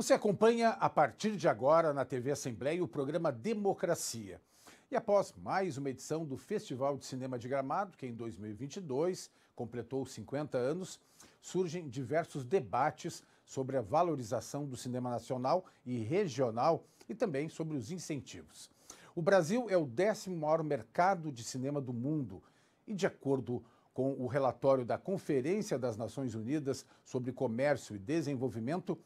Você acompanha a partir de agora na TV Assembleia o programa Democracia. E após mais uma edição do Festival de Cinema de Gramado, que em 2022 completou 50 anos, surgem diversos debates sobre a valorização do cinema nacional e regional e também sobre os incentivos. O Brasil é o décimo maior mercado de cinema do mundo e, de acordo com o relatório da Conferência das Nações Unidas sobre Comércio e Desenvolvimento,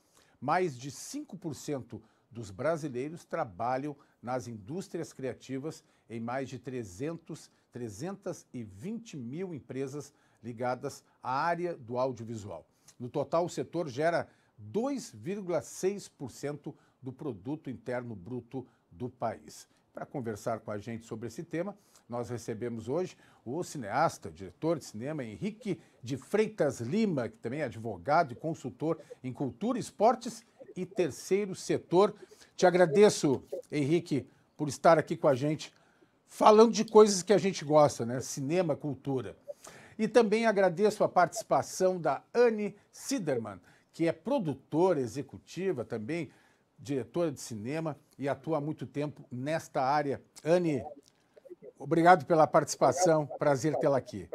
mais de 5% dos brasileiros trabalham nas indústrias criativas em mais de 300, 320 mil empresas ligadas à área do audiovisual. No total, o setor gera 2,6% do produto interno bruto do país. Para conversar com a gente sobre esse tema, nós recebemos hoje o cineasta, diretor de cinema Henrique de Freitas Lima, que também é advogado e consultor em cultura, esportes e terceiro setor. Te agradeço, Henrique, por estar aqui com a gente, falando de coisas que a gente gosta, né? Cinema, cultura. E também agradeço a participação da Anne Siderman, que é produtora executiva também diretora de cinema e atua há muito tempo nesta área. Anne, obrigado pela participação, prazer tê-la aqui.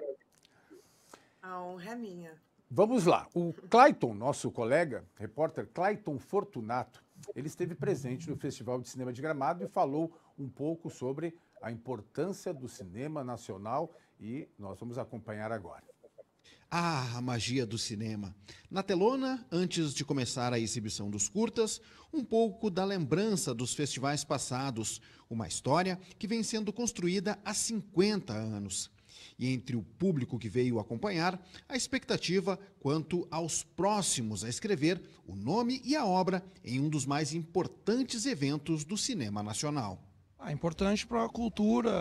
A honra é minha. Vamos lá. O Clayton, nosso colega, repórter Clayton Fortunato, ele esteve presente no Festival de Cinema de Gramado e falou um pouco sobre a importância do cinema nacional e nós vamos acompanhar agora. Ah, a magia do cinema! Na telona, antes de começar a exibição dos curtas, um pouco da lembrança dos festivais passados, uma história que vem sendo construída há 50 anos. E entre o público que veio acompanhar, a expectativa quanto aos próximos a escrever o nome e a obra em um dos mais importantes eventos do cinema nacional. é importante para a cultura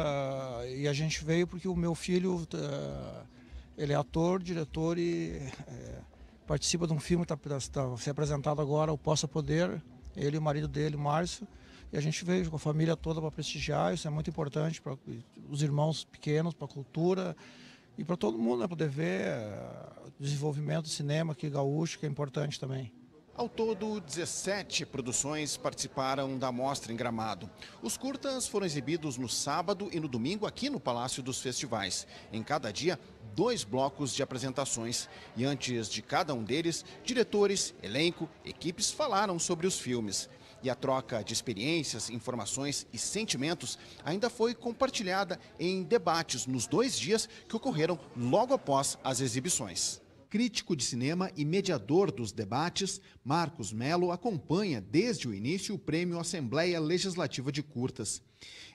e a gente veio porque o meu filho. Uh ele é ator, diretor e é, participa de um filme que está tá, tá, tá ser apresentado agora, O Possa Poder, ele e o marido dele, Márcio. E a gente veio com a família toda para prestigiar, isso é muito importante para os irmãos pequenos, para a cultura e para todo mundo né, poder ver o é, desenvolvimento do cinema aqui gaúcho, que é importante também. Ao todo, 17 produções participaram da mostra em Gramado. Os curtas foram exibidos no sábado e no domingo aqui no Palácio dos Festivais. Em cada dia, dois blocos de apresentações e antes de cada um deles, diretores, elenco, equipes falaram sobre os filmes. E a troca de experiências, informações e sentimentos ainda foi compartilhada em debates nos dois dias que ocorreram logo após as exibições. Crítico de cinema e mediador dos debates, Marcos Melo acompanha desde o início o prêmio Assembleia Legislativa de Curtas.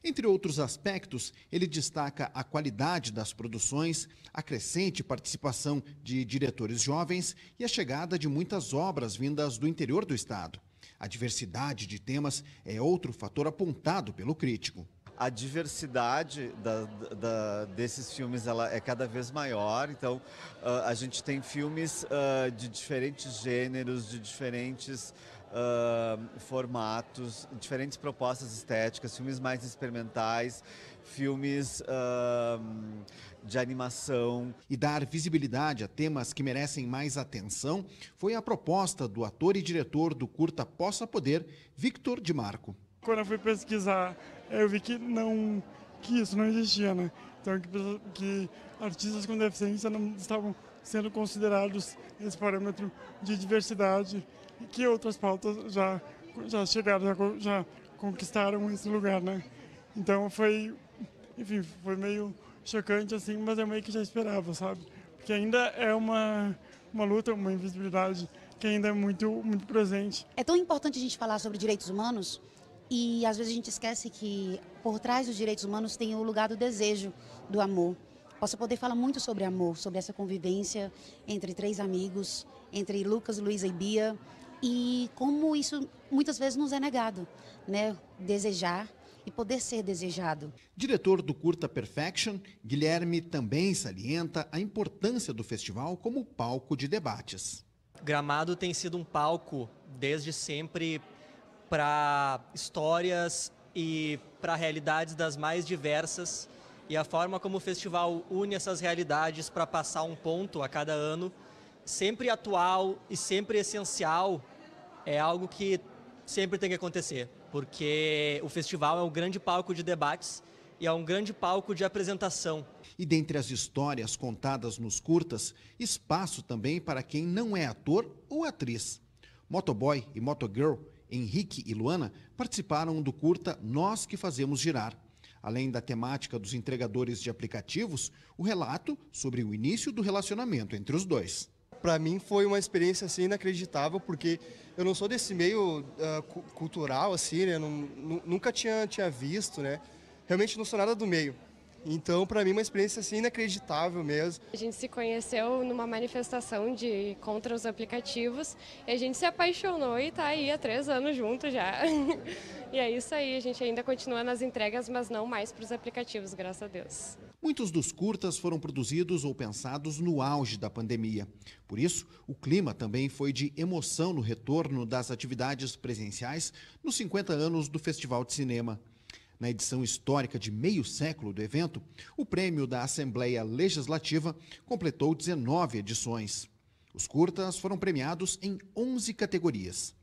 Entre outros aspectos, ele destaca a qualidade das produções, a crescente participação de diretores jovens e a chegada de muitas obras vindas do interior do estado. A diversidade de temas é outro fator apontado pelo crítico a diversidade da, da, desses filmes ela é cada vez maior. Então, uh, a gente tem filmes uh, de diferentes gêneros, de diferentes uh, formatos, diferentes propostas estéticas, filmes mais experimentais, filmes de animação. E dar visibilidade a temas que merecem mais atenção foi a proposta do ator e diretor do curta Possa Poder, Victor Di Marco. Quando eu fui pesquisar, eu vi que não que isso não existia, né? Então que, que artistas com deficiência não estavam sendo considerados esse parâmetro de diversidade e que outras pautas já já chegaram, já, já conquistaram esse lugar, né? Então foi, enfim, foi meio chocante assim, mas eu meio que já esperava, sabe? Porque ainda é uma uma luta, uma invisibilidade que ainda é muito muito presente. É tão importante a gente falar sobre direitos humanos e às vezes a gente esquece que por trás dos direitos humanos tem o lugar do desejo, do amor. Posso poder falar muito sobre amor, sobre essa convivência entre três amigos, entre Lucas, Luísa e Bia, e como isso muitas vezes nos é negado, né? Desejar e poder ser desejado. Diretor do curta Perfection, Guilherme também salienta a importância do festival como palco de debates. Gramado tem sido um palco desde sempre para histórias e para realidades das mais diversas. E a forma como o festival une essas realidades para passar um ponto a cada ano, sempre atual e sempre essencial, é algo que sempre tem que acontecer, porque o festival é um grande palco de debates e é um grande palco de apresentação. E dentre as histórias contadas nos curtas, espaço também para quem não é ator ou atriz. Motoboy e Motogirl Henrique e Luana participaram do curta Nós que Fazemos Girar. Além da temática dos entregadores de aplicativos, o relato sobre o início do relacionamento entre os dois. Para mim foi uma experiência assim inacreditável, porque eu não sou desse meio uh, cultural assim, né? Nunca tinha, tinha visto, né? Realmente não sou nada do meio. Então, para mim, é uma experiência assim, inacreditável mesmo. A gente se conheceu numa manifestação de contra os aplicativos e a gente se apaixonou e está aí há três anos junto já. e é isso aí, a gente ainda continua nas entregas, mas não mais para os aplicativos, graças a Deus. Muitos dos curtas foram produzidos ou pensados no auge da pandemia. Por isso, o clima também foi de emoção no retorno das atividades presenciais nos 50 anos do Festival de Cinema. Na edição histórica de meio século do evento, o prêmio da Assembleia Legislativa completou 19 edições. Os curtas foram premiados em 11 categorias.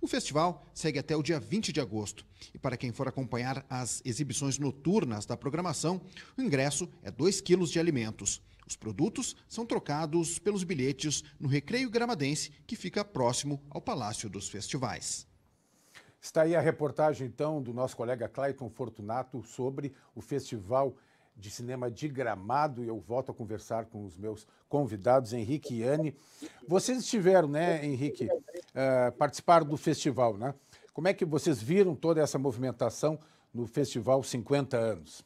O festival segue até o dia 20 de agosto e para quem for acompanhar as exibições noturnas da programação, o ingresso é 2 quilos de alimentos. Os produtos são trocados pelos bilhetes no Recreio Gramadense, que fica próximo ao Palácio dos Festivais. Está aí a reportagem, então, do nosso colega Clayton Fortunato sobre o Festival de Cinema de Gramado. E eu volto a conversar com os meus convidados, Henrique e Anne. Vocês estiveram, né, Henrique, uh, eh, participaram do festival, né? Como é que vocês viram toda essa movimentação no Festival 50 Anos?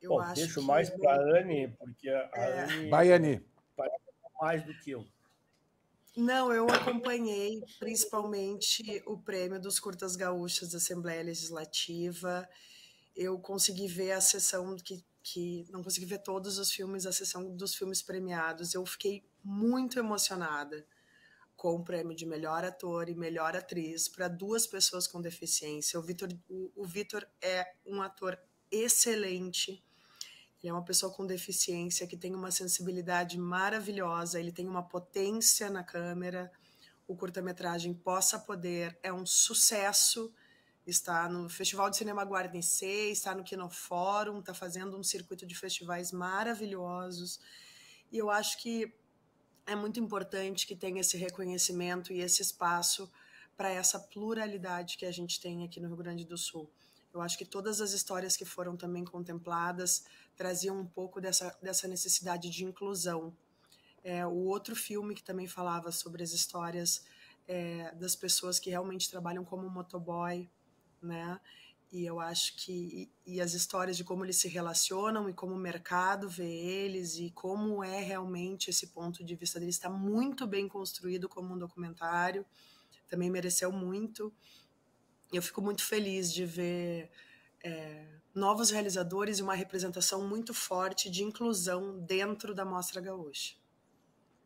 Eu Bom, deixo mais para a Anne, porque a é... Anne... Vai, Anne. Mais do que eu. Não, eu acompanhei principalmente o prêmio dos curtas gaúchas da Assembleia Legislativa. Eu consegui ver a sessão que, que não consegui ver todos os filmes, a sessão dos filmes premiados. Eu fiquei muito emocionada com o prêmio de melhor ator e melhor atriz para duas pessoas com deficiência. O Vitor o, o é um ator excelente ele é uma pessoa com deficiência que tem uma sensibilidade maravilhosa, ele tem uma potência na câmera. O curta-metragem Possa Poder é um sucesso. Está no Festival de Cinema Guarnicê, está no Kinofórum, está fazendo um circuito de festivais maravilhosos. E eu acho que é muito importante que tenha esse reconhecimento e esse espaço para essa pluralidade que a gente tem aqui no Rio Grande do Sul. Eu acho que todas as histórias que foram também contempladas traziam um pouco dessa, dessa necessidade de inclusão. É, o outro filme que também falava sobre as histórias é, das pessoas que realmente trabalham como motoboy, né? E eu acho que e, e, as histórias de como eles se relacionam e como o mercado vê eles e como é realmente esse ponto de vista deles está muito bem construído como um documentário, também mereceu muito. Eu fico muito feliz de ver é, novos realizadores e uma representação muito forte de inclusão dentro da Mostra Gaúcha.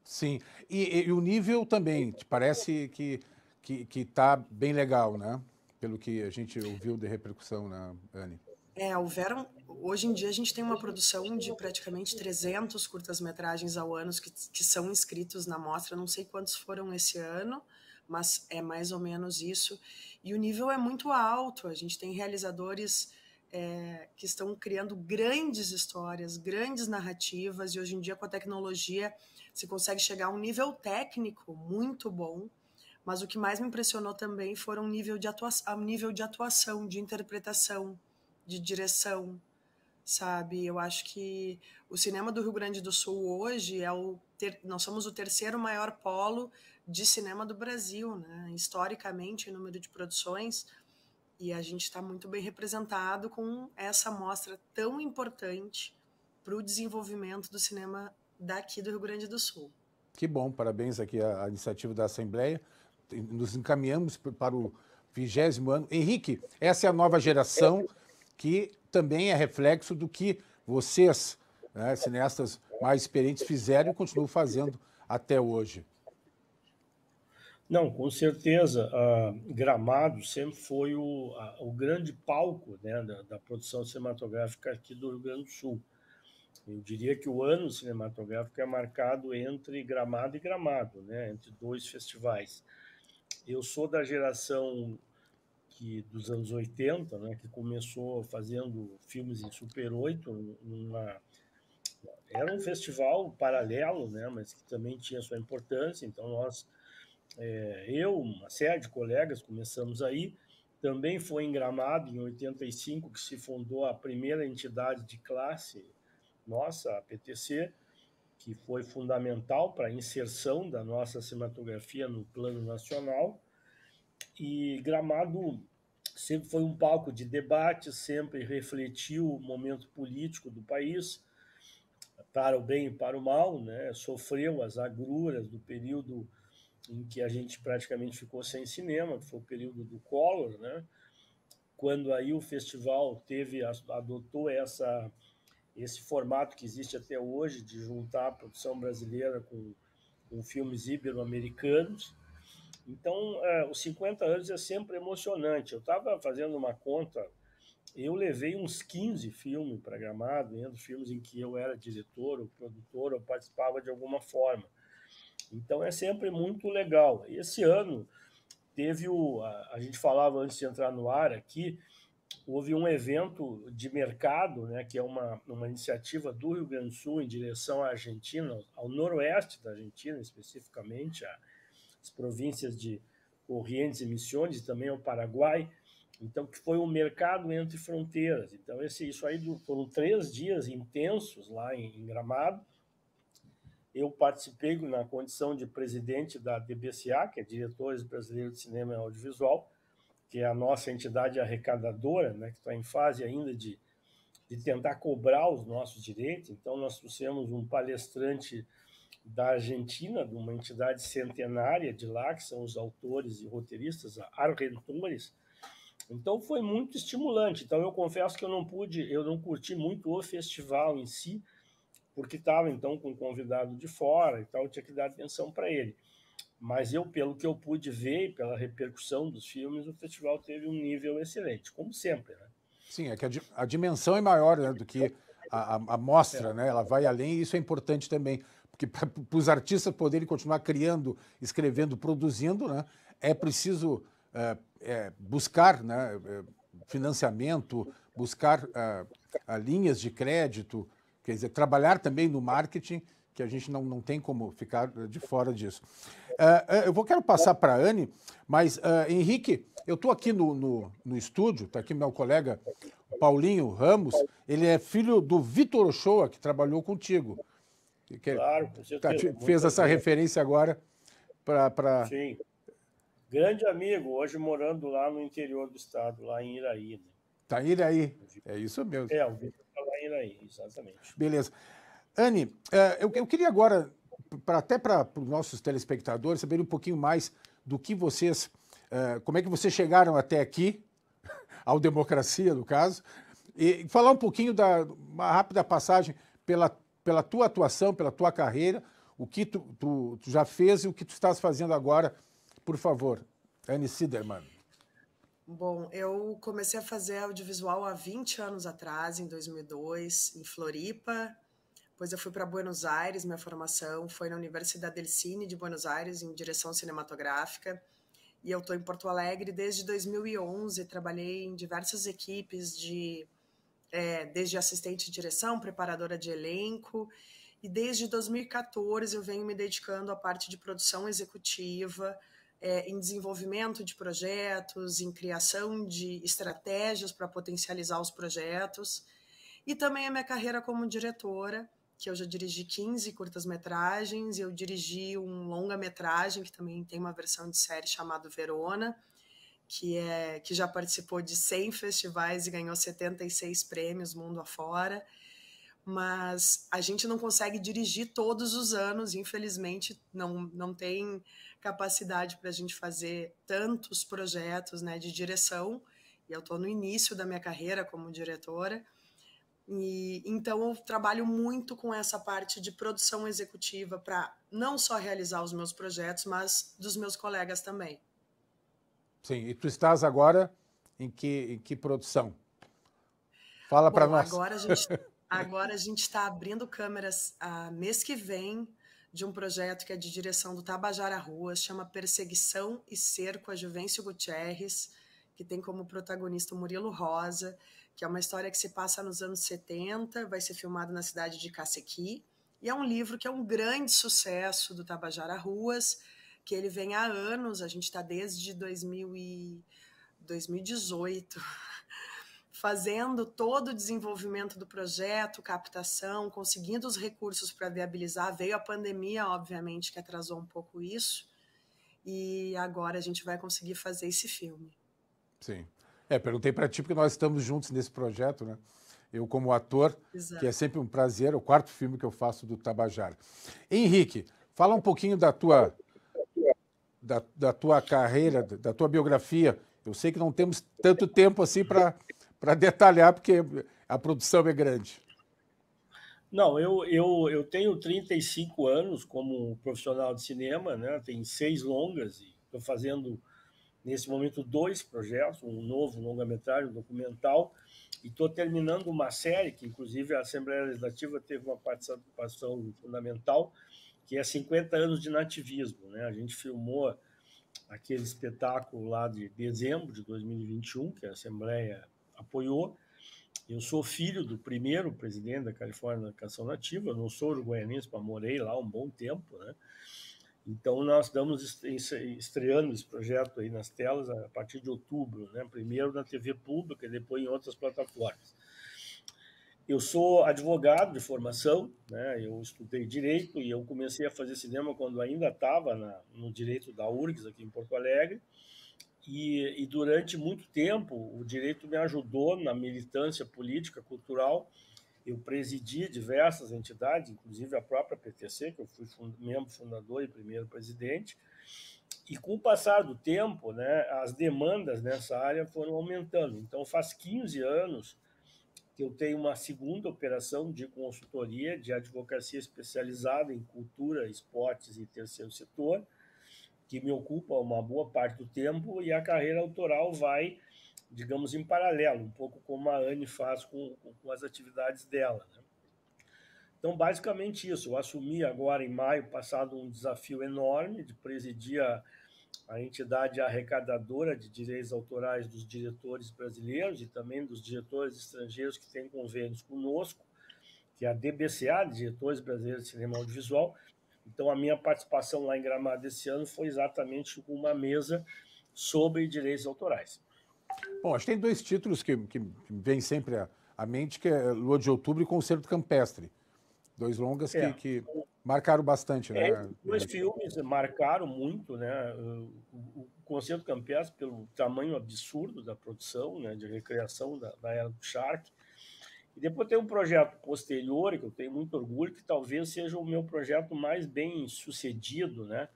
Sim, e, e o nível também, parece que que está bem legal, né? Pelo que a gente ouviu de repercussão, né, Anne? É, houveram. Hoje em dia a gente tem uma produção de praticamente 300 curtas-metragens ao ano que, que são inscritos na mostra. Não sei quantos foram esse ano, mas é mais ou menos isso. E o nível é muito alto, a gente tem realizadores é, que estão criando grandes histórias, grandes narrativas, e hoje em dia, com a tecnologia, se consegue chegar a um nível técnico muito bom. Mas o que mais me impressionou também foram o nível de atuação, nível de atuação, de interpretação, de direção, sabe? Eu acho que o cinema do Rio Grande do Sul hoje é o ter, nós somos o terceiro maior polo de cinema do Brasil, né? historicamente, em número de produções, e a gente está muito bem representado com essa amostra tão importante para o desenvolvimento do cinema daqui do Rio Grande do Sul. Que bom, parabéns aqui à, à iniciativa da Assembleia. Nos encaminhamos para o vigésimo ano. Henrique, essa é a nova geração que também é reflexo do que vocês, né, cineastas mais experientes, fizeram e continuam fazendo até hoje. Não, com certeza. Uh, Gramado sempre foi o, a, o grande palco né, da, da, produção cinematográfica aqui do Rio Grande do Sul. Eu diria que o ano cinematográfico é marcado entre Gramado e Gramado, né, entre dois festivais. Eu sou da geração que, dos anos 80, né, que começou fazendo filmes em Super 8, numa, era um festival paralelo, né, mas que também tinha sua importância, então nós é, eu, uma série de colegas, começamos aí. Também foi em Gramado, em 85, que se fundou a primeira entidade de classe nossa, a PTC, que foi fundamental para a inserção da nossa cinematografia no plano nacional. E Gramado sempre foi um palco de debate, sempre refletiu o momento político do país, para o bem e para o mal, né? sofreu as agruras do período em que a gente praticamente ficou sem cinema, que foi o período do Collor, né? Quando aí o festival teve adotou essa esse formato que existe até hoje de juntar a produção brasileira com, com filmes ibero-americanos. Então, é, os 50 anos é sempre emocionante. Eu estava fazendo uma conta, eu levei uns 15 filmes para Gramado, entre né, filmes em que eu era diretor, ou produtor, ou participava de alguma forma. Então é sempre muito legal. Esse ano teve o. A, a gente falava antes de entrar no ar aqui, houve um evento de mercado, né, que é uma, uma iniciativa do Rio Grande do Sul em direção à Argentina, ao noroeste da Argentina, especificamente, as províncias de Corrientes e Missões e também ao Paraguai. Então, que foi um mercado entre fronteiras. Então, esse, isso aí do, foram três dias intensos lá em, em Gramado, eu participei na condição de presidente da DBCA, que é Diretores Brasileiros de Cinema e Audiovisual, que é a nossa entidade arrecadadora, né, que está em fase ainda de, de tentar cobrar os nossos direitos. Então, nós trouxemos um palestrante da Argentina, de uma entidade centenária de lá, que são os autores e roteiristas argentores. Então, foi muito estimulante. Então, eu confesso que eu não pude, eu não curti muito o festival em si, porque estava então com um convidado de fora e tal, tinha que dar atenção para ele. Mas eu, pelo que eu pude ver, e pela repercussão dos filmes, o festival teve um nível excelente, como sempre. Né? Sim, é que a, a dimensão é maior né, do que a, a, a mostra, é. né? ela vai além e isso é importante também, porque para os artistas poderem continuar criando, escrevendo, produzindo, né, é preciso é, é, buscar né, é, financiamento, buscar é, linhas de crédito, Quer dizer, trabalhar também no marketing, que a gente não, não tem como ficar de fora disso. Uh, eu vou, quero passar para a Anne, mas, uh, Henrique, eu estou aqui no, no, no estúdio, está aqui meu colega Paulinho Ramos, ele é filho do Vitor Ochoa, que trabalhou contigo. Que, é claro, Tá, fez essa bem. referência agora para... Pra... Sim. Grande amigo, hoje morando lá no interior do estado, lá em Iraí. Está né? Tá em Iraí, é isso mesmo. É, o Vitor saindo aí, exatamente. Beleza. Anne, é, eu, queria agora, até para os nossos telespectadores, saber um pouquinho mais do que vocês. É, como é que vocês chegaram até aqui, ao Democracia, no caso, e falar um pouquinho da uma rápida passagem pela, pela tua atuação, pela tua carreira, o que tu, tu, tu já fez e o que tu estás fazendo agora, por favor. Anne Siderman. Bom, eu comecei a fazer audiovisual há 20 anos atrás, em 2002, em Floripa. Depois eu fui para Buenos Aires, minha formação foi na Universidade del Cine de Buenos Aires, em direção cinematográfica. E eu estou em Porto Alegre desde 2011, trabalhei em diversas equipes de... É, desde assistente de direção, preparadora de elenco, e desde 2014 eu venho me dedicando à parte de produção executiva, é, em desenvolvimento de projetos, em criação de estratégias para potencializar os projetos, e também a minha carreira como diretora, que eu já dirigi 15 curtas-metragens, eu dirigi um longa-metragem, que também tem uma versão de série chamado Verona, que, é, que já participou de 100 festivais e ganhou 76 prêmios mundo afora. Mas a gente não consegue dirigir todos os anos, infelizmente, não, não tem capacidade para a gente fazer tantos projetos né, de direção, e eu estou no início da minha carreira como diretora, e, então eu trabalho muito com essa parte de produção executiva para não só realizar os meus projetos, mas dos meus colegas também. Sim, e tu estás agora em que, em que produção? Fala para nós. Agora a gente está abrindo câmeras ah, mês que vem de um projeto que é de direção do Tabajara Ruas, chama Perseguição e Cerco a Juvencio Gutierrez, que tem como protagonista o Murilo Rosa, que é uma história que se passa nos anos 70, vai ser filmado na cidade de Cacequi, e é um livro que é um grande sucesso do Tabajara Ruas, que ele vem há anos, a gente está desde 2000 e 2018 fazendo todo o desenvolvimento do projeto, captação, conseguindo os recursos para viabilizar. Veio a pandemia, obviamente, que atrasou um pouco isso, e agora a gente vai conseguir fazer esse filme. Sim. É, perguntei para ti, porque nós estamos juntos nesse projeto, né? Eu, como ator, Exato. que é sempre um prazer, é o quarto filme que eu faço do Tabajara. Henrique, fala um pouquinho da tua, da, da tua carreira, da tua biografia. Eu sei que não temos tanto tempo assim para para detalhar, porque a produção é grande. Não, eu, eu, eu tenho 35 anos como profissional de cinema, né? Tenho seis longas e estou fazendo nesse momento dois projetos, um novo longa-metragem, um documental, e estou terminando uma série que, inclusive, a Assembleia Legislativa teve uma participação fundamental, que é 50 anos de nativismo, né? A gente filmou aquele espetáculo lá de dezembro de 2021, que é a Assembleia apoiou. Eu sou filho do primeiro presidente da Califórnia da Canção Nativa, não sou uruguaianense, mas morei lá um bom tempo, né? Então, nós estamos estreando esse projeto aí nas telas a partir de outubro, né? primeiro na TV pública e depois em outras plataformas. Eu sou advogado de formação, né? eu estudei direito e eu comecei a fazer cinema quando ainda estava no direito da URGS aqui em Porto Alegre. E, e, durante muito tempo o direito me ajudou na militância política, cultural. Eu presidi diversas entidades, inclusive a própria PTC, que eu fui fund membro fundador e primeiro presidente. E com o passar do tempo, né, as demandas nessa área foram aumentando. Então, faz 15 anos que eu tenho uma segunda operação de consultoria de advocacia especializada em cultura, esportes e terceiro setor que me ocupa uma boa parte do tempo e a carreira autoral vai, digamos, em paralelo, um pouco como a Anne faz com, com as atividades dela. Né? Então, basicamente isso. Eu assumi agora, em maio passado, um desafio enorme de presidir a, a entidade arrecadadora de direitos autorais dos diretores brasileiros e também dos diretores estrangeiros que têm convênios conosco, que é a DBCA, Diretores Brasileiros de Cinema Audiovisual, então, a minha participação lá em Gramado esse ano foi exatamente uma mesa sobre direitos autorais. Bom, acho que tem dois títulos que, que, vem sempre à, à mente, que é Lua de Outubro e Concerto Campestre. Dois longas é. que, marcaram bastante, né? É, dois filmes marcaram muito, né? O, Concerto Campestre, pelo tamanho absurdo da produção, né? de recreação da, da Era do Shark, e depois tem um projeto posterior, que eu tenho muito orgulho, que talvez seja o meu projeto mais bem sucedido, né?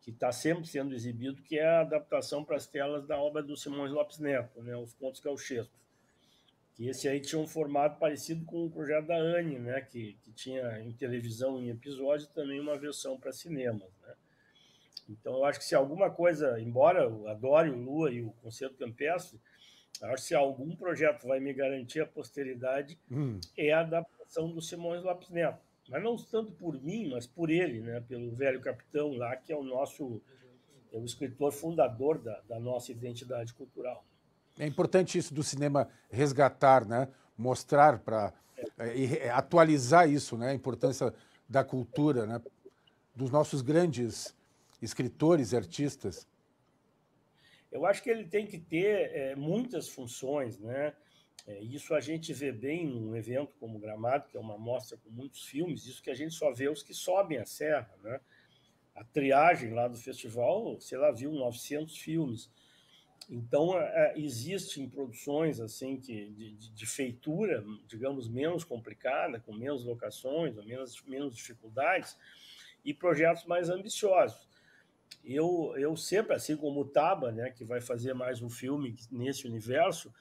que está sempre sendo exibido, que é a adaptação para as telas da obra do Simões Lopes Neto, né? Os Contos Gauchescos. Que esse aí tinha um formato parecido com o projeto da Anne, né? Que, que tinha em televisão em episódio também uma versão para cinemas, né? Então, eu acho que se alguma coisa, embora eu adore o Lua e o Concerto Campestre, se algum projeto vai me garantir a posteridade, hum. é a adaptação do Simões Lopes Neto. Mas não tanto por mim, mas por ele, né? pelo velho capitão lá, que é o nosso é o escritor fundador da, da nossa identidade cultural. É importante isso do cinema resgatar, né? mostrar para é. é, atualizar isso, né? a importância da cultura, né? dos nossos grandes escritores, artistas. Eu acho que ele tem que ter é, muitas funções, né? É, isso a gente vê bem num evento como o Gramado, que é uma mostra com muitos filmes, isso que a gente só vê os que sobem a serra. Né? A triagem lá do festival, sei lá, viu 900 filmes. Então, é, é, existem produções assim que de, de, de, feitura, digamos, menos complicada, com menos locações, menos, menos dificuldades, e projetos mais ambiciosos eu, eu sempre, assim como o Taba, né, que vai fazer mais um filme nesse universo,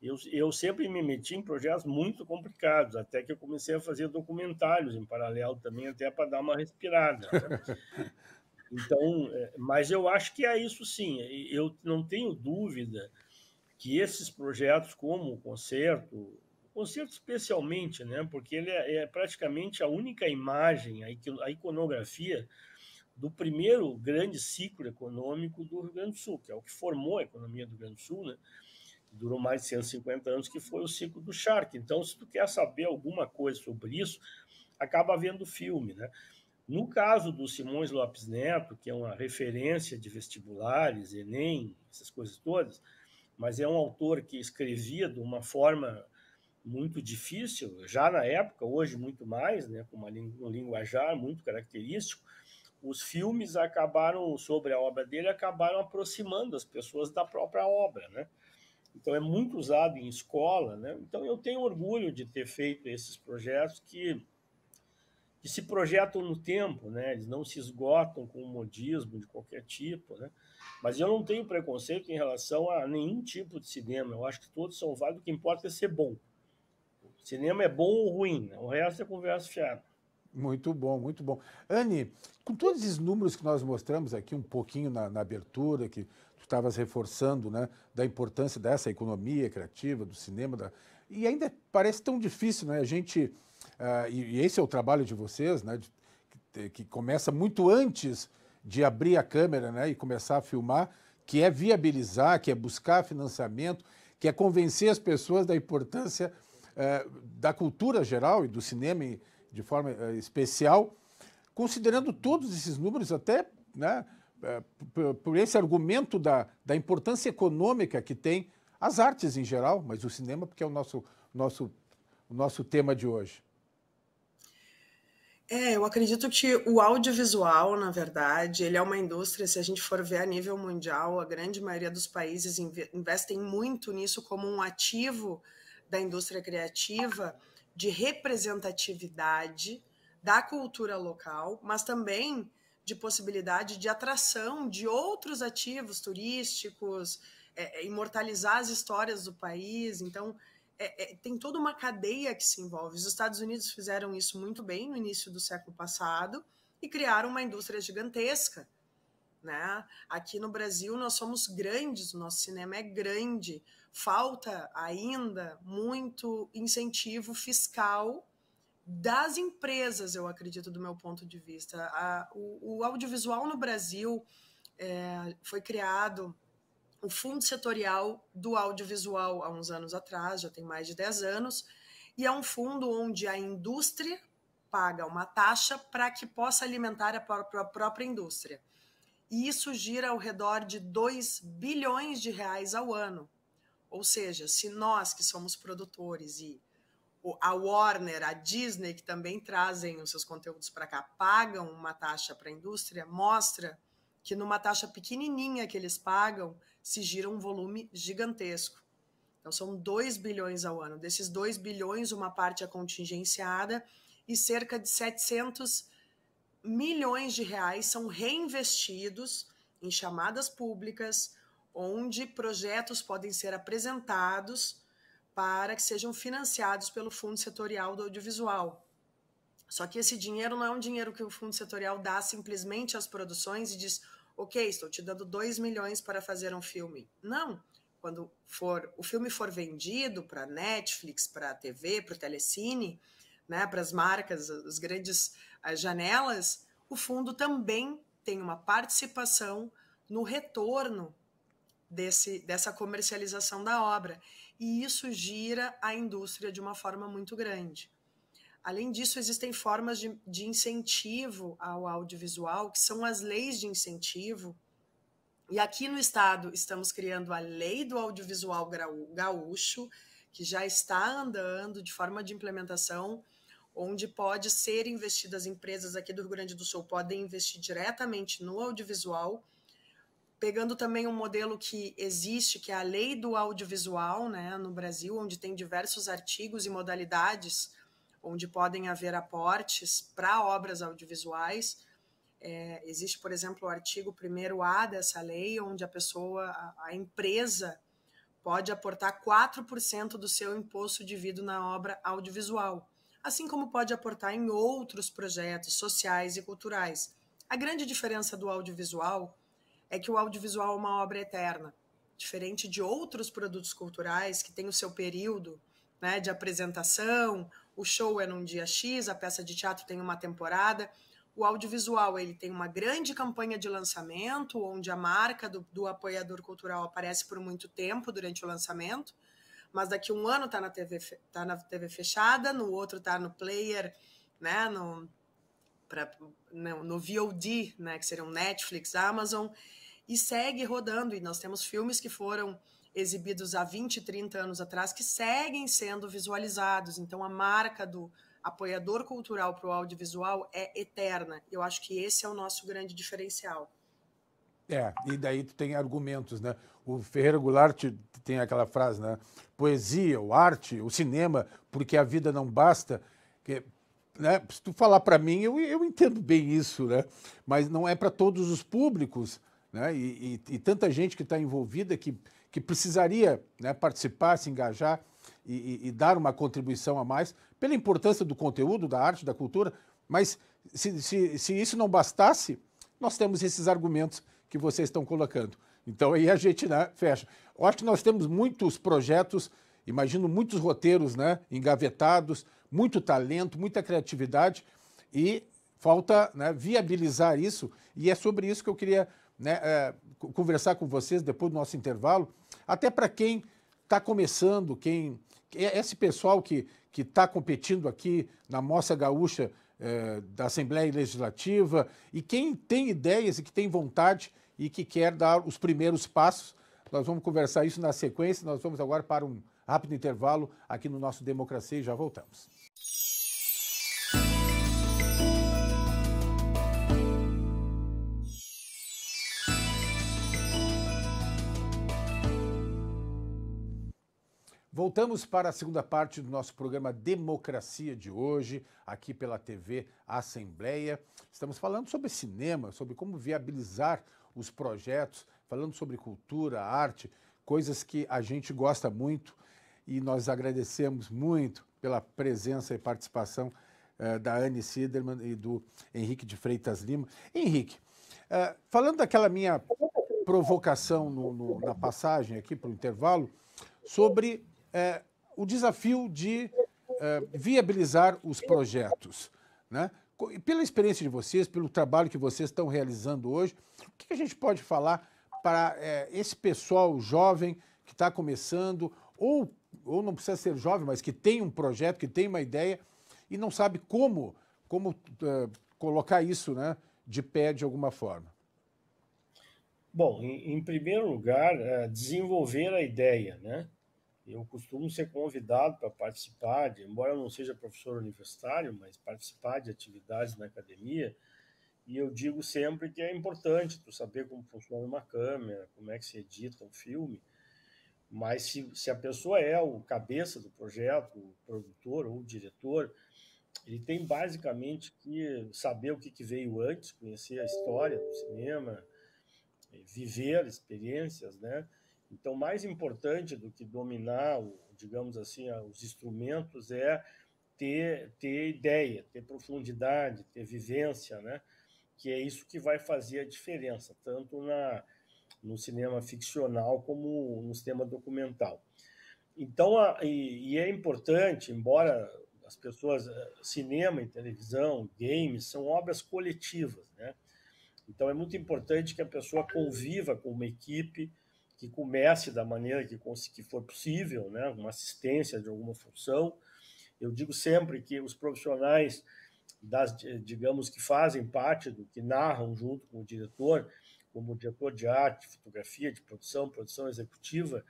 eu, eu sempre me meti em projetos muito complicados, até que eu comecei a fazer documentários em paralelo também, até para dar uma respirada. Né? Então, é, mas eu acho que é isso sim. Eu não tenho dúvida que esses projetos, como o concerto, o concerto especialmente, né, porque ele é, é praticamente a única imagem, a iconografia do primeiro grande ciclo econômico do Rio Grande do Sul, que é o que formou a economia do Rio Grande do Sul, né? durou mais de 150 anos, que foi o ciclo do Shark. Então, se tu quer saber alguma coisa sobre isso, acaba vendo o filme. Né? No caso do Simões Lopes Neto, que é uma referência de vestibulares, Enem, essas coisas todas, mas é um autor que escrevia de uma forma muito difícil, já na época, hoje muito mais, né, com uma, um linguajar muito característico, os filmes acabaram sobre a obra dele acabaram aproximando as pessoas da própria obra, né? Então é muito usado em escola, né? Então eu tenho orgulho de ter feito esses projetos que, que se projetam no tempo, né? Eles não se esgotam com modismo de qualquer tipo, né? Mas eu não tenho preconceito em relação a nenhum tipo de cinema. Eu acho que todos são válidos. O que importa é ser bom. O cinema é bom ou ruim, né? o resto é conversa fiada. Muito bom, muito bom. Anne, com todos esses números que nós mostramos aqui um pouquinho na, na abertura, que tu estavas reforçando, né, da importância dessa economia criativa, do cinema, da... e ainda parece tão difícil, né, a gente, uh, e, e, esse é o trabalho de vocês, né, de, que começa muito antes de abrir a câmera, né, e começar a filmar, que é viabilizar, que é buscar financiamento, que é convencer as pessoas da importância uh, da cultura geral e do cinema, e, de forma eh, especial, considerando todos esses números, até né, eh, por esse argumento da, da importância econômica que tem as artes em geral, mas o cinema, porque é o nosso, nosso, o nosso tema de hoje. É, eu acredito que o audiovisual, na verdade, ele é uma indústria, se a gente for ver a nível mundial, a grande maioria dos países investem muito nisso como um ativo da indústria criativa de representatividade da cultura local, mas também de possibilidade de atração de outros ativos turísticos, é, é imortalizar as histórias do país. Então, é, é, tem toda uma cadeia que se envolve. Os Estados Unidos fizeram isso muito bem no início do século passado e criaram uma indústria gigantesca. Né? Aqui no Brasil, nós somos grandes, o nosso cinema é grande, falta ainda muito incentivo fiscal das empresas, eu acredito, do meu ponto de vista. A, o, o, audiovisual no Brasil é, foi criado o Fundo Setorial do Audiovisual há uns anos atrás, já tem mais de 10 anos, e é um fundo onde a indústria paga uma taxa para que possa alimentar a própria, a própria indústria. E isso gira ao redor de 2 bilhões de reais ao ano. Ou seja, se nós que somos produtores e a Warner, a Disney, que também trazem os seus conteúdos para cá, pagam uma taxa para a indústria, mostra que numa taxa pequenininha que eles pagam, se gira um volume gigantesco. Então, são 2 bilhões ao ano. Desses 2 bilhões, uma parte é contingenciada e cerca de 700 milhões de reais são reinvestidos em chamadas públicas, onde projetos podem ser apresentados para que sejam financiados pelo Fundo Setorial do Audiovisual. Só que esse dinheiro não é um dinheiro que o Fundo Setorial dá simplesmente às produções e diz: ok, estou te dando 2 milhões para fazer um filme. Não. Quando for o filme for vendido para Netflix, para a TV, para o Telecine, né, para as marcas, as grandes as janelas, o fundo também tem uma participação no retorno desse, dessa comercialização da obra. E isso gira a indústria de uma forma muito grande. Além disso, existem formas de, de incentivo ao audiovisual, que são as leis de incentivo. E aqui no Estado estamos criando a Lei do Audiovisual Gaúcho, que já está andando de forma de implementação, onde pode ser investidas empresas aqui do Rio Grande do Sul podem investir diretamente no audiovisual pegando também um modelo que existe, que é a lei do audiovisual né, no Brasil, onde tem diversos artigos e modalidades onde podem haver aportes para obras audiovisuais. É, existe, por exemplo, o artigo 1A dessa lei, onde a pessoa, a, a empresa, pode aportar 4% do seu imposto devido na obra audiovisual, assim como pode aportar em outros projetos sociais e culturais. A grande diferença do audiovisual é que o audiovisual é uma obra eterna, diferente de outros produtos culturais que têm o seu período né, de apresentação, o show é num dia X, a peça de teatro tem uma temporada. O audiovisual ele tem uma grande campanha de lançamento, onde a marca do, do apoiador cultural aparece por muito tempo durante o lançamento, mas daqui um ano está na, TV, tá na TV tá fechada, no outro está no player, né, no, pra, no, né, no VOD, né, que seriam Netflix, Amazon, e segue rodando. E nós temos filmes que foram exibidos há 20, 30 anos atrás que seguem sendo visualizados. Então, a marca do apoiador cultural para o audiovisual é eterna. Eu acho que esse é o nosso grande diferencial. É, e daí tu tem argumentos, né? O Ferreira Goulart tem aquela frase, né? Poesia, o arte, o cinema, porque a vida não basta, né? Se tu falar para mim, eu, eu entendo bem isso, né? mas não é para todos os públicos. Né? E, e, e tanta gente que está envolvida que, que precisaria né, participar, se engajar e, e dar uma contribuição a mais pela importância do conteúdo, da arte, da cultura. Mas se, se, se isso não bastasse, nós temos esses argumentos que vocês estão colocando. Então aí a gente né, fecha. Eu acho que nós temos muitos projetos, imagino muitos roteiros né, engavetados, muito talento, muita criatividade e falta né, viabilizar isso. E é sobre isso que eu queria né, é, conversar com vocês depois do nosso intervalo, até para quem está começando, quem é esse pessoal que está competindo aqui na Mostra Gaúcha é, da Assembleia Legislativa e quem tem ideias e que tem vontade e que quer dar os primeiros passos. Nós vamos conversar isso na sequência. Nós vamos agora para um Rápido intervalo aqui no nosso Democracia e já voltamos. Voltamos para a segunda parte do nosso programa Democracia de hoje, aqui pela TV Assembleia. Estamos falando sobre cinema, sobre como viabilizar os projetos, falando sobre cultura, arte, coisas que a gente gosta muito e nós agradecemos muito pela presença e participação uh, da Anne Siderman e do Henrique de Freitas Lima. Henrique, uh, falando daquela minha provocação no, no, na passagem aqui para o intervalo, sobre uh, o desafio de viabilizar os projetos. Né? Pela experiência de vocês, pelo trabalho que vocês estão realizando hoje, o que a gente pode falar para esse pessoal jovem que está começando ou ou não precisa ser jovem, mas que tem um projeto, que tem uma ideia e não sabe como, como uh, colocar isso né, de pé de alguma forma? Bom, em, em primeiro lugar, é, desenvolver a ideia, né? Eu costumo ser convidado para participar, de, embora eu não seja professor universitário, mas participar de atividades na academia, e eu digo sempre que é importante tu saber como funciona uma câmera, como é que se edita um filme, mas se, se a pessoa é o cabeça do projeto, o produtor ou o diretor, ele tem basicamente que saber o que, que veio antes, conhecer a história do cinema, eh, viver experiências, né? Então, mais importante do que dominar, digamos assim, os instrumentos é ter, ter ideia, ter profundidade, ter vivência, né? Que é isso que vai fazer a diferença, tanto na, no cinema ficcional como no cinema documental. Então, a, e, e é importante, embora as pessoas, eh, cinema e televisão, games, são obras coletivas, né? Então, é muito importante que a pessoa conviva com uma equipe que comece da maneira que, que for possível, né? Uma assistência de alguma função. Eu digo sempre que os profissionais das, eh, digamos, que fazem parte do que narram junto com o diretor, como diretor de arte, fotografia, de produção, produção executiva,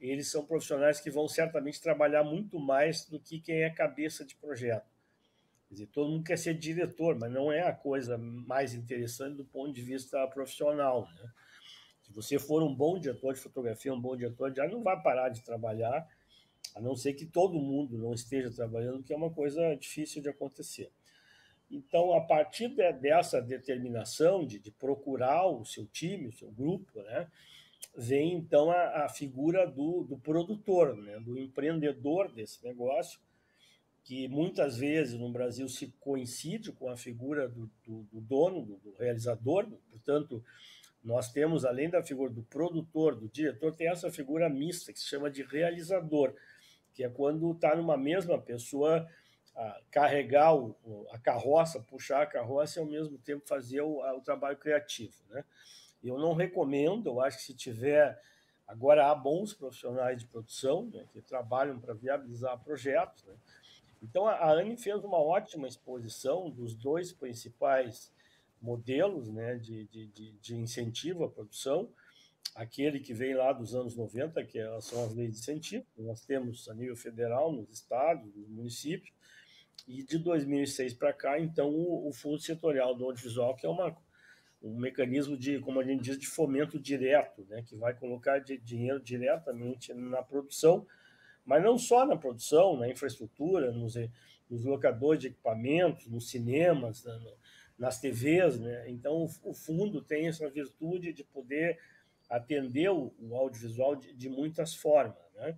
eles são profissionais que vão certamente trabalhar muito mais do que quem é cabeça de projeto. Quer dizer, todo mundo quer ser diretor, mas não é a coisa mais interessante do ponto de vista profissional. Né? Se você for um bom diretor de fotografia, um bom diretor de arte, não vai parar de trabalhar, a não ser que todo mundo não esteja trabalhando, que é uma coisa difícil de acontecer. Então, a partir de, dessa determinação de, de, procurar o seu time, o seu grupo, né, vem então a, a figura do, do produtor, né, do empreendedor desse negócio, que muitas vezes no Brasil se coincide com a figura do, do, do dono, do, do, realizador. Portanto, nós temos, além da figura do produtor, do diretor, tem essa figura mista que se chama de realizador, que é quando está numa mesma pessoa a carregar o, a carroça, puxar a carroça e ao mesmo tempo fazer o, o trabalho criativo. Né? Eu não recomendo, eu acho que se tiver. Agora há bons profissionais de produção né, que trabalham para viabilizar projetos. Né? Então a, a Anne fez uma ótima exposição dos dois principais modelos né, de, de, de, incentivo à produção. Aquele que vem lá dos anos 90, que são é as leis de incentivo, nós temos a nível federal, nos estados, nos municípios, e de 2006 para cá, então, o, o fundo setorial do audiovisual, que é uma, um mecanismo de, como a gente diz, de fomento direto, né, que vai colocar de, dinheiro diretamente na produção, mas não só na produção, na infraestrutura, nos, nos locadores de equipamentos, nos cinemas, na, nas TVs. Né? Então, o, o, fundo tem essa virtude de poder atender o, o audiovisual de, de muitas formas. Né?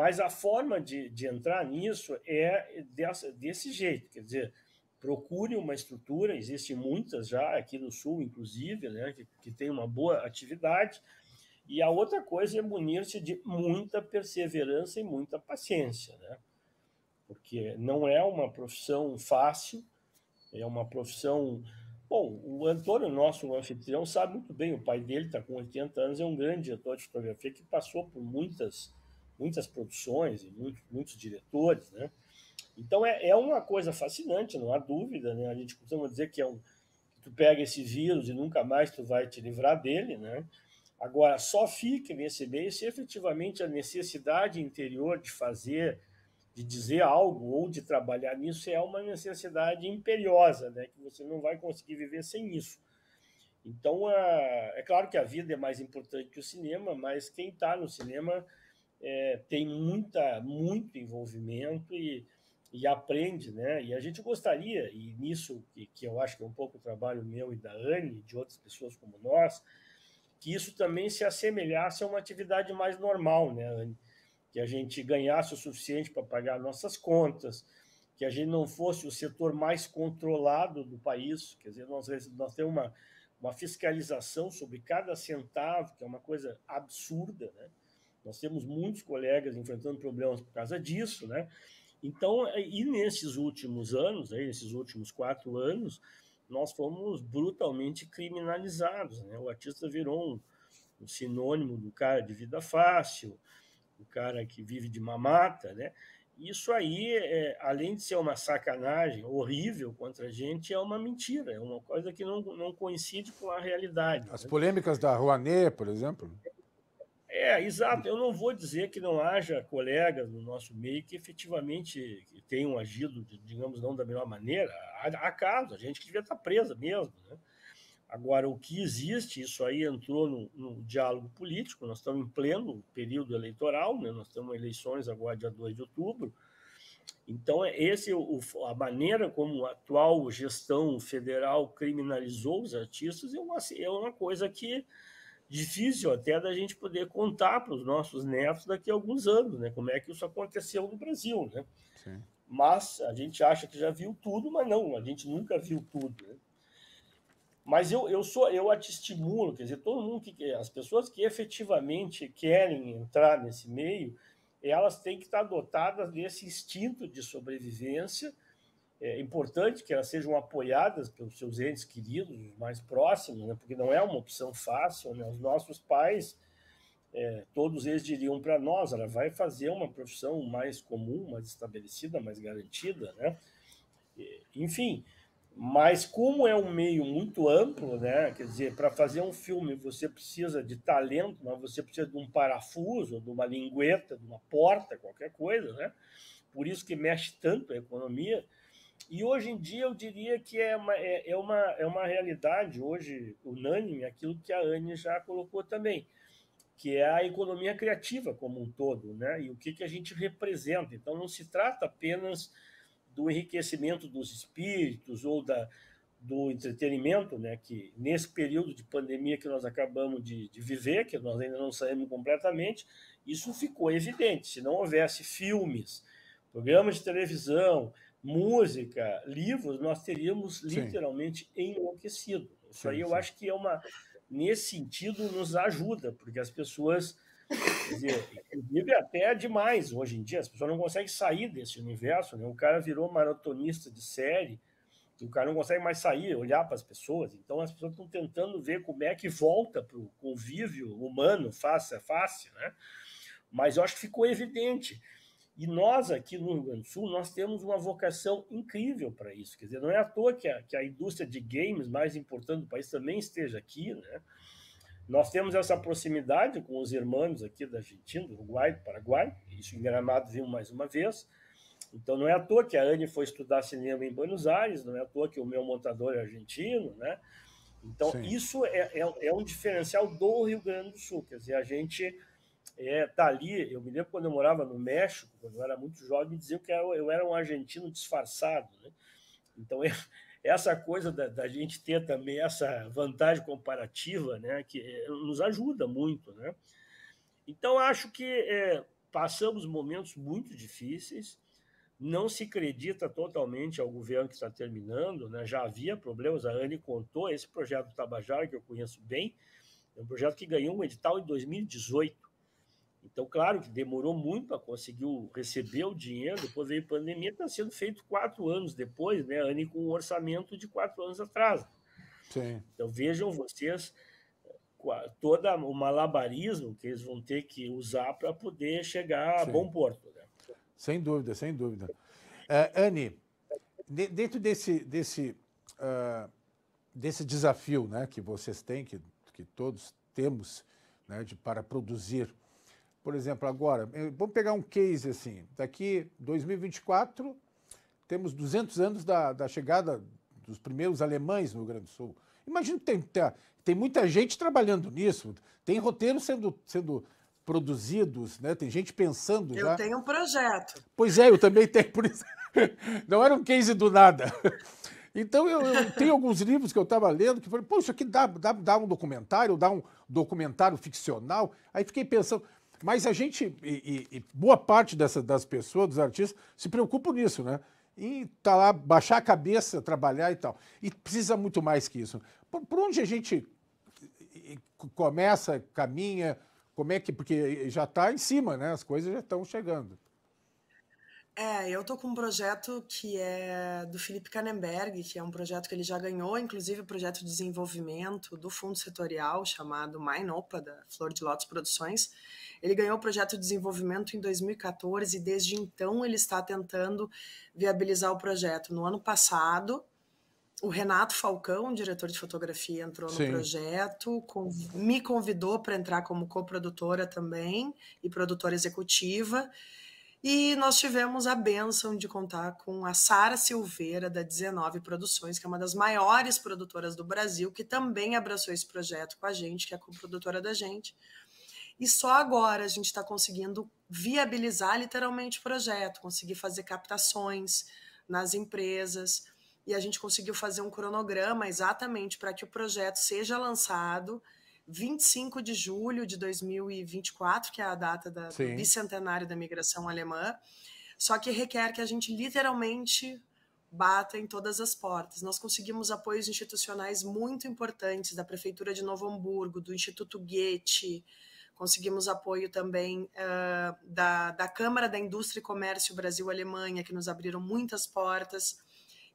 Mas a forma de, de entrar nisso é dessa, desse jeito, quer dizer, procure uma estrutura, existem muitas já aqui no Sul, inclusive, né, que, que tem uma boa atividade, e a outra coisa é munir-se de muita perseverança e muita paciência, né? Porque não é uma profissão fácil, é uma profissão. Bom, o Antônio, nosso anfitrião, sabe muito bem, o pai dele está com 80 anos, é um grande diretor de fotografia que passou por muitas muitas produções e muito, muitos diretores, né? Então é, é uma coisa fascinante, não há dúvida, né? A gente costuma dizer que é um tu pega esse vírus e nunca mais tu vai te livrar dele, né? Agora só fique nesse meio se efetivamente a necessidade interior de fazer, de dizer algo ou de trabalhar nisso é uma necessidade imperiosa, né? Que você não vai conseguir viver sem isso. Então, é claro que a vida é mais importante que o cinema, mas quem está no cinema é, tem muita, muito envolvimento e, e aprende, né? E a gente gostaria, e nisso que, que eu acho que é um pouco o trabalho meu e da Anne, de outras pessoas como nós, que isso também se assemelhasse a uma atividade mais normal, né, Anne? Que a gente ganhasse o suficiente para pagar nossas contas, que a gente não fosse o setor mais controlado do país, quer dizer, nós, nós temos uma, uma fiscalização sobre cada centavo, que é uma coisa absurda, né? Nós temos muitos colegas enfrentando problemas por causa disso, né? Então, é, e nesses últimos anos, aí, nesses últimos quatro anos, nós fomos brutalmente criminalizados, né? O artista virou um, um sinônimo do cara de vida fácil, o cara que vive de mamata, né? Isso aí, é, além de ser uma sacanagem horrível contra a gente, é uma mentira, é uma coisa que não, não coincide com a realidade. As né? polêmicas da Rouanet, por exemplo. É, exato. Eu não vou dizer que não haja colegas no nosso meio que efetivamente tenham agido, digamos, não da melhor maneira. Há, casos, a gente que devia estar presa mesmo. Né? Agora, o que existe, isso aí entrou no, no, diálogo político, nós estamos em pleno período eleitoral, né? nós temos eleições agora dia 2 de outubro. Então, é esse o, a maneira como a atual gestão federal criminalizou os artistas é uma, é uma coisa que difícil até da gente poder contar para os nossos netos daqui a alguns anos, né? Como é que isso aconteceu no Brasil, né? Sim. Mas a gente acha que já viu tudo, mas não, a gente nunca viu tudo, né? Mas eu, eu sou eu te estimulo, quer dizer, todo mundo que as pessoas que efetivamente querem entrar nesse meio, elas têm que estar dotadas desse instinto de sobrevivência é importante que elas sejam apoiadas pelos seus entes queridos, os mais próximos, né? porque não é uma opção fácil. Né? Os nossos pais, é, todos eles diriam para nós: ela vai fazer uma profissão mais comum, mais estabelecida, mais garantida. Né? Enfim, mas como é um meio muito amplo, né? quer dizer, para fazer um filme você precisa de talento, mas você precisa de um parafuso, de uma lingueta, de uma porta, qualquer coisa. Né? Por isso que mexe tanto a economia e hoje em dia eu diria que é uma, é, é, uma, é uma realidade hoje unânime aquilo que a Anne já colocou também, que é a economia criativa como um todo, né? E o que, que a gente representa. Então não se trata apenas do enriquecimento dos espíritos ou da, do entretenimento, né? Que nesse período de pandemia que nós acabamos de, de viver, que nós ainda não saímos completamente, isso ficou evidente. Se não houvesse filmes, programas de televisão, música, livros, nós teríamos literalmente Sim. enlouquecido. Isso aí eu acho que é uma. Nesse sentido, nos ajuda, porque as pessoas. inclusive até é demais hoje em dia, as pessoas não conseguem sair desse universo, né? O cara virou maratonista de série, o cara não consegue mais sair, olhar para as pessoas. Então as pessoas estão tentando ver como é que volta para o convívio humano face a face, né? Mas eu acho que ficou evidente e nós aqui no Rio Grande do Sul, nós temos uma vocação incrível para isso. Quer dizer, não é à toa que a, que a indústria de games mais importante do país também esteja aqui, né? Nós temos essa proximidade com os irmãos aqui da Argentina, do Uruguai, do Paraguai, isso em Gramado viu mais uma vez. Então não é à toa que a Anne foi estudar cinema em Buenos Aires, não é à toa que o meu montador é argentino, né? Então Sim. isso é, é, é, um diferencial do Rio Grande do Sul, quer dizer, a gente é, tá ali. Eu me lembro quando eu morava no México, quando eu era muito jovem, diziam que eu, eu era um argentino disfarçado. Né? Então, é, essa coisa da, da, gente ter também essa vantagem comparativa, né, que é, nos ajuda muito, né? Então acho que é, passamos momentos muito difíceis. Não se acredita totalmente ao governo que está terminando, né? Já havia problemas. A Anne contou esse projeto do Tabajara que eu conheço bem. É um projeto que ganhou um edital em 2018 então, claro que demorou muito para conseguir receber o dinheiro, depois veio a pandemia, está sendo feito quatro anos depois, né, Anne, com um orçamento de quatro anos atrás. Sim. Então, vejam vocês todo o malabarismo que eles vão ter que usar para poder chegar Sim. a bom porto. Né? Sem dúvida, sem dúvida. Uh, Anne, dentro desse, desse, uh, desse desafio né, que vocês têm, que, que todos temos, né, de, para produzir por exemplo, agora, vamos pegar um case assim, daqui 2024 temos 200 anos da, da chegada dos primeiros alemães no Rio Grande do Sul. Imagina que tem, tá, tem muita gente trabalhando nisso, tem roteiros sendo, sendo produzidos, né? Tem gente pensando. Eu já. tenho um projeto. Pois é, eu também tenho, por isso. Não era um case do nada. Então, eu, eu tenho alguns livros que eu estava lendo que falei, pô, isso aqui dá, dá, dá um documentário, dá um documentário ficcional. Aí fiquei pensando, mas a gente, e, e, e boa parte dessa, das pessoas, dos artistas, se preocupam nisso, né? E tá lá, baixar a cabeça, trabalhar e tal. E precisa muito mais que isso. Por, por onde a gente começa, caminha, como é que. Porque já está em cima, né? As coisas já estão chegando. É, eu tô com um projeto que é do Felipe Canenberg, que é um projeto que ele já ganhou, inclusive o projeto de desenvolvimento do fundo setorial chamado Mainopa, da Flor de Lótus Produções. Ele ganhou o projeto de desenvolvimento em 2014 e desde então ele está tentando viabilizar o projeto. No ano passado, o Renato Falcão, diretor de fotografia, entrou Sim. no projeto, me convidou para entrar como coprodutora também e produtora executiva. E nós tivemos a benção de contar com a Sara Silveira, da 19 Produções, que é uma das maiores produtoras do Brasil, que também abraçou esse projeto com a gente, que é a coprodutora da gente. E só agora a gente está conseguindo viabilizar literalmente o projeto, conseguir fazer captações nas empresas. E a gente conseguiu fazer um cronograma exatamente para que o projeto seja lançado 25 de julho de 2024, que é a data da, do bicentenário da migração alemã, só que requer que a gente literalmente bata em todas as portas. Nós conseguimos apoios institucionais muito importantes da Prefeitura de Novo Hamburgo, do Instituto Goethe, conseguimos apoio também uh, da, da Câmara da Indústria e Comércio Brasil-Alemanha, que nos abriram muitas portas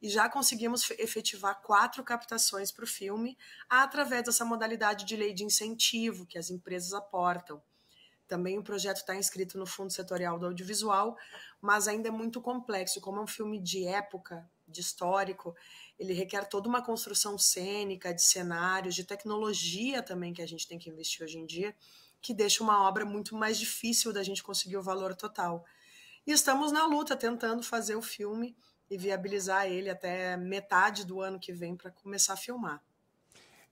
e já conseguimos efetivar quatro captações para o filme através dessa modalidade de lei de incentivo que as empresas aportam. Também o projeto está inscrito no Fundo Setorial do Audiovisual, mas ainda é muito complexo. Como é um filme de época, de histórico, ele requer toda uma construção cênica, de cenários, de tecnologia também que a gente tem que investir hoje em dia, que deixa uma obra muito mais difícil da gente conseguir o valor total. E estamos na luta, tentando fazer o filme e viabilizar ele até metade do ano que vem para começar a filmar.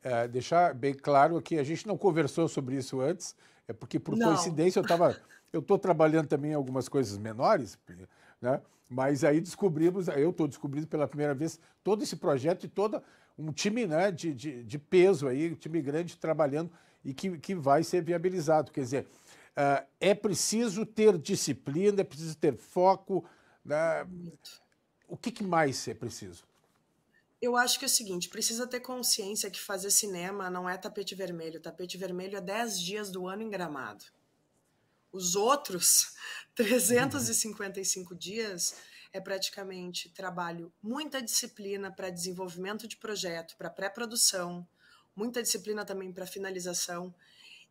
É, deixar bem claro que a gente não conversou sobre isso antes, é porque por não. coincidência eu estava, eu estou trabalhando também algumas coisas menores, né? Mas aí descobrimos, eu estou descobrindo pela primeira vez todo esse projeto e todo um time né, de, de, de peso aí, um time grande trabalhando e que, que vai ser viabilizado. Quer dizer, uh, é preciso ter disciplina, é preciso ter foco. Né? o que, que mais é preciso? Eu acho que é o seguinte, precisa ter consciência que fazer cinema não é tapete vermelho. Tapete vermelho é 10 dias do ano em Gramado. Os outros 355 uhum. dias é praticamente trabalho, muita disciplina para desenvolvimento de projeto, para pré-produção, muita disciplina também para finalização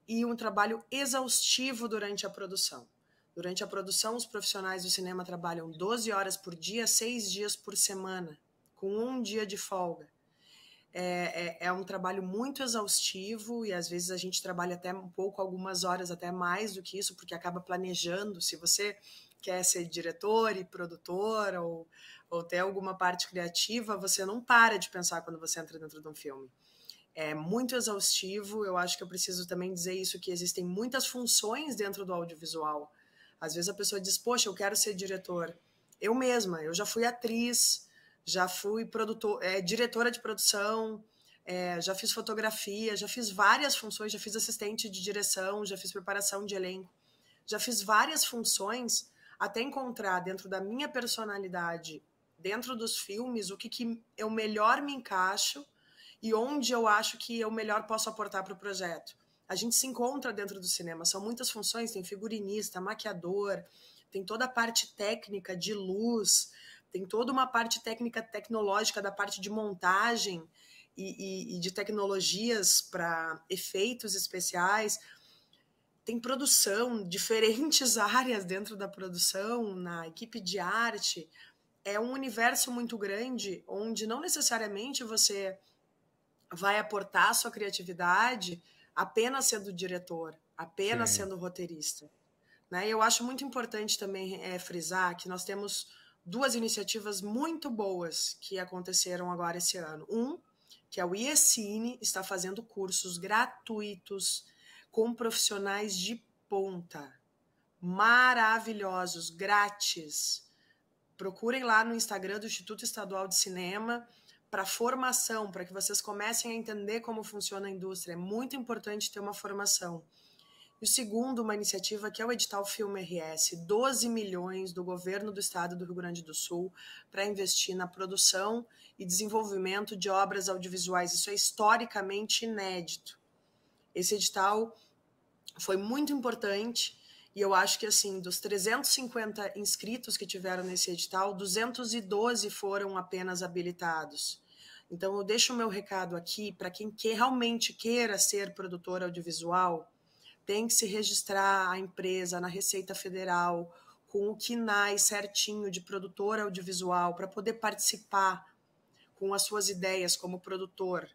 e um trabalho exaustivo durante a produção. Durante a produção, os profissionais do cinema trabalham 12 horas por dia, seis dias por semana, com um dia de folga. É, é, é, um trabalho muito exaustivo e às vezes a gente trabalha até um pouco, algumas horas até mais do que isso, porque acaba planejando. Se você quer ser diretor e produtor ou, ou ter alguma parte criativa, você não para de pensar quando você entra dentro de um filme. É muito exaustivo. Eu acho que eu preciso também dizer isso que existem muitas funções dentro do audiovisual às vezes a pessoa diz: Poxa, eu quero ser diretor. Eu mesma, eu já fui atriz, já fui produtor, é, diretora de produção, é, já fiz fotografia, já fiz várias funções, já fiz assistente de direção, já fiz preparação de elenco, já fiz várias funções até encontrar dentro da minha personalidade, dentro dos filmes, o que, que eu melhor me encaixo e onde eu acho que eu melhor posso aportar para o projeto a gente se encontra dentro do cinema. São muitas funções, tem figurinista, maquiador, tem toda a parte técnica de luz, tem toda uma parte técnica tecnológica da parte de montagem e, e, e de tecnologias para efeitos especiais tem produção, diferentes áreas dentro da produção, na equipe de arte. É um universo muito grande onde não necessariamente você vai aportar a sua criatividade apenas sendo diretor, apenas Sim. sendo roteirista. Né? Eu acho muito importante também é, frisar que nós temos duas iniciativas muito boas que aconteceram agora esse ano. Um, que é o IECine, está fazendo cursos gratuitos com profissionais de ponta, maravilhosos, grátis. Procurem lá no Instagram do Instituto Estadual de Cinema para formação, para que vocês comecem a entender como funciona a indústria. É muito importante ter uma formação. E o segundo, uma iniciativa que é o edital Filme RS, 12 milhões do governo do estado do Rio Grande do Sul para investir na produção e desenvolvimento de obras audiovisuais. Isso é historicamente inédito. Esse edital foi muito importante e eu acho que, assim, dos 350 inscritos que tiveram nesse edital, 212 foram apenas habilitados. Então, eu deixo o meu recado aqui para quem que realmente queira ser produtor audiovisual, tem que se registrar a empresa na Receita Federal com o KINAI certinho de produtor audiovisual para poder participar com as suas ideias como produtor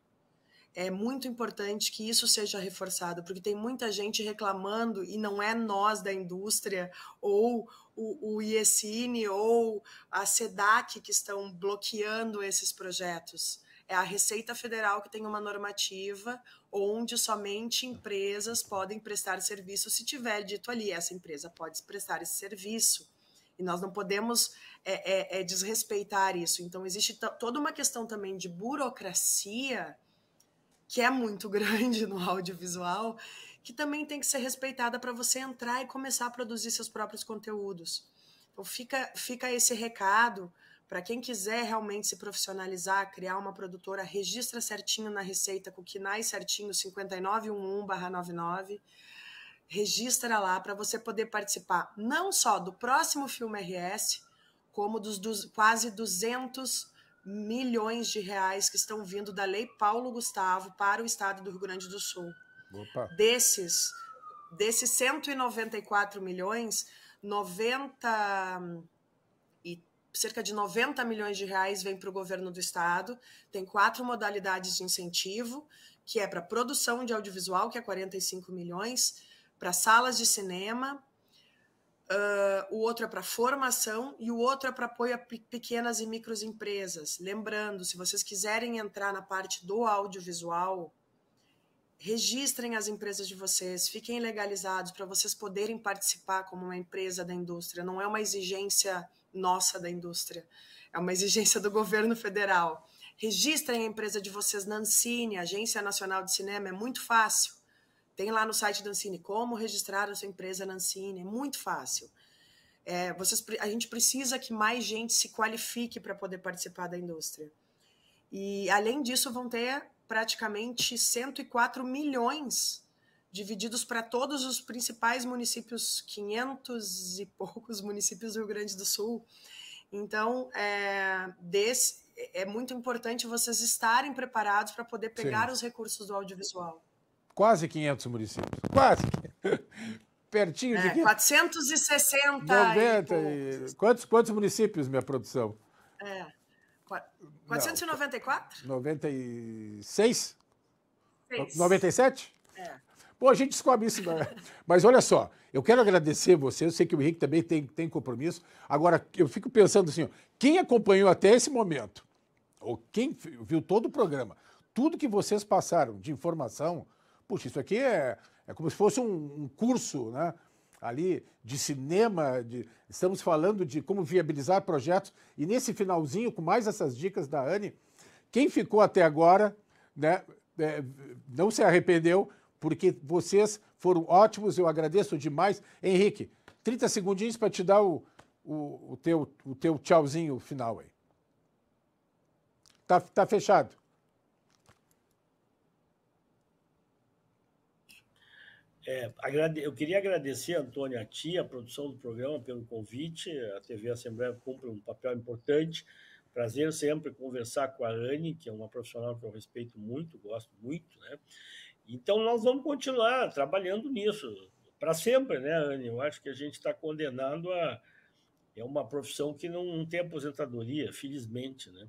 é muito importante que isso seja reforçado, porque tem muita gente reclamando e não é nós da indústria ou o, o IECINE ou a SEDAC que estão bloqueando esses projetos. É a Receita Federal que tem uma normativa onde somente empresas podem prestar serviço se tiver dito ali, essa empresa pode prestar esse serviço. E nós não podemos é, é, é desrespeitar isso. Então, existe toda uma questão também de burocracia que é muito grande no audiovisual, que também tem que ser respeitada para você entrar e começar a produzir seus próprios conteúdos. Então fica, fica esse recado para quem quiser realmente se profissionalizar, criar uma produtora, registra certinho na receita com o KINAI certinho 5911/99. Registra lá para você poder participar não só do próximo filme RS, como dos, dos quase 200 milhões de reais que estão vindo da Lei Paulo Gustavo para o estado do Rio Grande do Sul. Opa. Desses, desses 194 milhões, 90 e cerca de 90 milhões de reais vem para o governo do estado. Tem quatro modalidades de incentivo, que é para produção de audiovisual, que é 45 milhões, para salas de cinema, uh, o outro é para formação e o outro é para apoio a pequenas e microempresas. Lembrando, se vocês quiserem entrar na parte do audiovisual, registrem as empresas de vocês, fiquem legalizados para vocês poderem participar como uma empresa da indústria. Não é uma exigência nossa da indústria, é uma exigência do governo federal. Registrem a empresa de vocês na Ancine, Agência Nacional de Cinema, é muito fácil. Tem lá no site da Ancine como registrar a sua empresa na Ancine, é muito fácil. É, vocês, a gente precisa que mais gente se qualifique para poder participar da indústria. E, além disso, vão ter praticamente 104 milhões divididos para todos os principais municípios, 500 e poucos municípios do Rio Grande do Sul. Então, é, desse, é, é muito importante vocês estarem preparados para poder pegar Sim. os recursos do audiovisual quase 500 municípios. Quase. Pertinho de. É, 460. 90 e... quantos, quantos municípios, minha produção? É. 494? Não, 96? 6. 97? É. Bom, a gente descobre isso. Né? Mas olha só, eu quero agradecer você. Eu sei que o Henrique também tem, tem compromisso. Agora, eu fico pensando assim: ó, quem acompanhou até esse momento, ou quem viu todo o programa, tudo que vocês passaram de informação, puxa, isso aqui é, é como se fosse um, um curso, né? ali de cinema, de, estamos falando de como viabilizar projetos. E nesse finalzinho, com mais essas dicas da Anne, quem ficou até agora né, é, não se arrependeu, porque vocês foram ótimos, eu agradeço demais. Henrique, 30 segundinhos para te dar o, o, o, teu, o teu tchauzinho final aí. Tá, tá fechado. É, eu queria agradecer, Antônio, a ti, a produção do programa, pelo convite. A TV Assembleia cumpre um papel importante. Prazer sempre conversar com a Anne, que é uma profissional que eu respeito muito, gosto muito. Né? Então, nós vamos continuar trabalhando nisso para sempre, né, Anne? Eu acho que a gente está condenado a. É uma profissão que não tem aposentadoria, felizmente, né?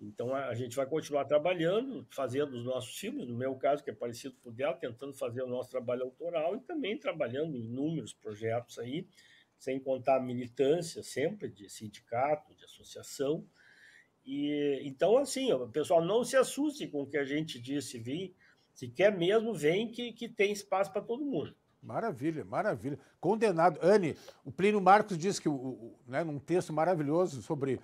Então a gente vai continuar trabalhando, fazendo os nossos filmes, no meu caso, que é parecido com o dela, tentando fazer o nosso trabalho autoral e também trabalhando em inúmeros projetos aí, sem contar a militância sempre de sindicato, de associação. E então assim, o pessoal não se assuste com o que a gente disse, vim, se quer mesmo, vem que, que tem espaço para todo mundo. Maravilha, maravilha. Condenado. Anne, o Plínio Marcos disse que, o, o, né, num texto maravilhoso sobre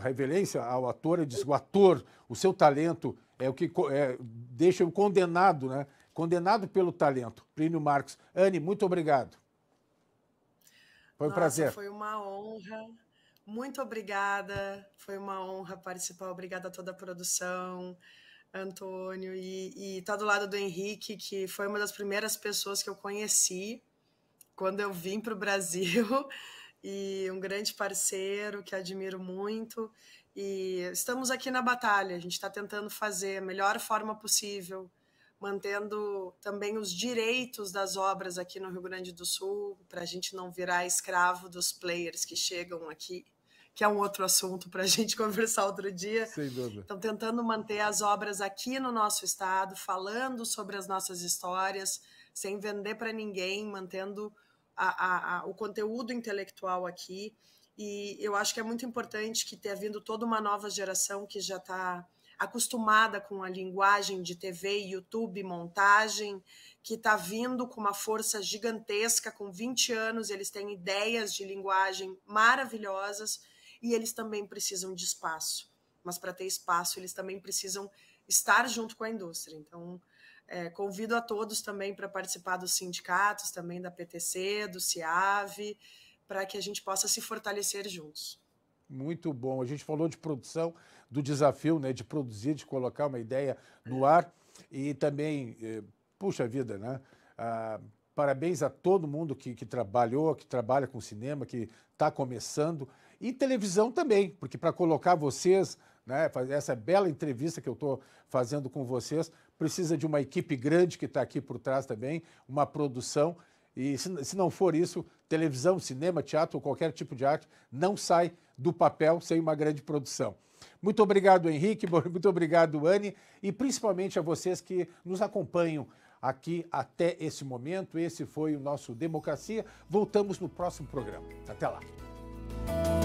reverência ao ator, ele diz: o ator, o seu talento é o que é, deixa o condenado, né? Condenado pelo talento. Plínio Marcos. Anne, muito obrigado. Foi um Nossa, prazer. Foi uma honra. Muito obrigada. Foi uma honra participar. Obrigada a toda a produção, Antônio. E estar tá do lado do Henrique, que foi uma das primeiras pessoas que eu conheci quando eu vim para o Brasil. e um grande parceiro que admiro muito. E estamos aqui na batalha, a gente está tentando fazer a melhor forma possível, mantendo também os direitos das obras aqui no Rio Grande do Sul, para a gente não virar escravo dos players que chegam aqui, que é um outro assunto para a gente conversar outro dia. Sem dúvida. Então, tentando manter as obras aqui no nosso estado, falando sobre as nossas histórias, sem vender para ninguém, mantendo a, a, o conteúdo intelectual aqui. E eu acho que é muito importante que tenha vindo toda uma nova geração que já está acostumada com a linguagem de TV, YouTube, montagem, que está vindo com uma força gigantesca. Com 20 anos, eles têm ideias de linguagem maravilhosas e eles também precisam de espaço. Mas para ter espaço, eles também precisam estar junto com a indústria. Então, é, convido a todos também para participar dos sindicatos, também da PTC, do CIAV, para que a gente possa se fortalecer juntos. Muito bom. A gente falou de produção, do desafio né, de produzir, de colocar uma ideia no é. ar e também, eh, puxa vida, né? Ah, parabéns a todo mundo que, que trabalhou, que trabalha com cinema, que está começando. E televisão também, porque para colocar vocês, né, essa bela entrevista que eu estou fazendo com vocês, precisa de uma equipe grande que está aqui por trás também, uma produção. E se, se não for isso, televisão, cinema, teatro ou qualquer tipo de arte não sai do papel sem uma grande produção. Muito obrigado, Henrique, muito obrigado, Anne, e principalmente a vocês que nos acompanham aqui até esse momento. Esse foi o nosso Democracia. Voltamos no próximo programa. Até lá.